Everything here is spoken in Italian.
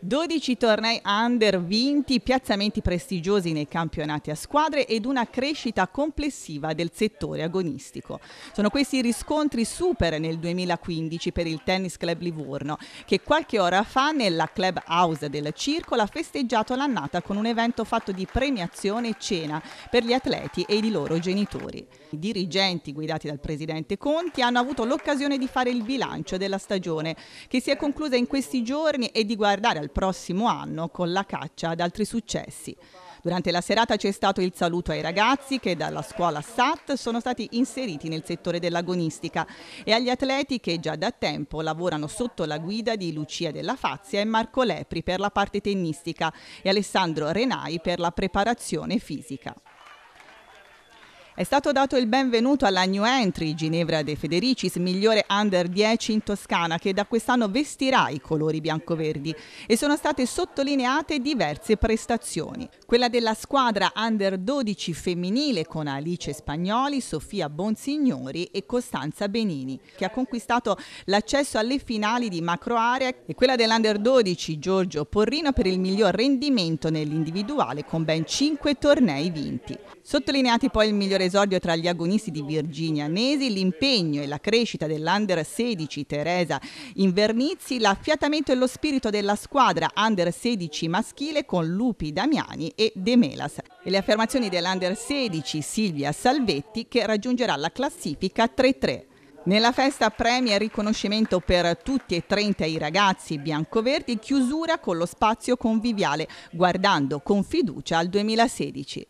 12 tornei under 20, piazzamenti prestigiosi nei campionati a squadre ed una crescita complessiva del settore agonistico. Sono questi riscontri super nel 2015 per il Tennis Club Livorno, che qualche ora fa nella club house del Circolo ha festeggiato l'annata con un evento fatto di premiazione e cena per gli atleti e i loro genitori. I dirigenti guidati dal presidente Conti hanno avuto l'occasione di fare il bilancio della stagione, che si è conclusa in questi giorni e di guardare al il prossimo anno con la caccia ad altri successi. Durante la serata c'è stato il saluto ai ragazzi che dalla scuola SAT sono stati inseriti nel settore dell'agonistica e agli atleti che già da tempo lavorano sotto la guida di Lucia Della Fazia e Marco Lepri per la parte tennistica e Alessandro Renai per la preparazione fisica. È stato dato il benvenuto alla new entry Ginevra De Federicis, migliore under 10 in Toscana, che da quest'anno vestirà i colori biancoverdi e sono state sottolineate diverse prestazioni. Quella della squadra under 12 femminile con Alice Spagnoli, Sofia Bonsignori e Costanza Benini, che ha conquistato l'accesso alle finali di macro area e quella dell'under 12 Giorgio Porrino per il miglior rendimento nell'individuale con ben 5 tornei vinti. Sottolineati poi il migliore esordio tra gli agonisti di Virginia Nesi, l'impegno e la crescita dell'Under 16 Teresa Invernizzi, l'affiatamento e lo spirito della squadra Under 16 maschile con Lupi Damiani e De Melas e le affermazioni dell'Under 16 Silvia Salvetti che raggiungerà la classifica 3-3. Nella festa premi e riconoscimento per tutti e 30 i ragazzi biancoverdi, chiusura con lo spazio conviviale, guardando con fiducia al 2016.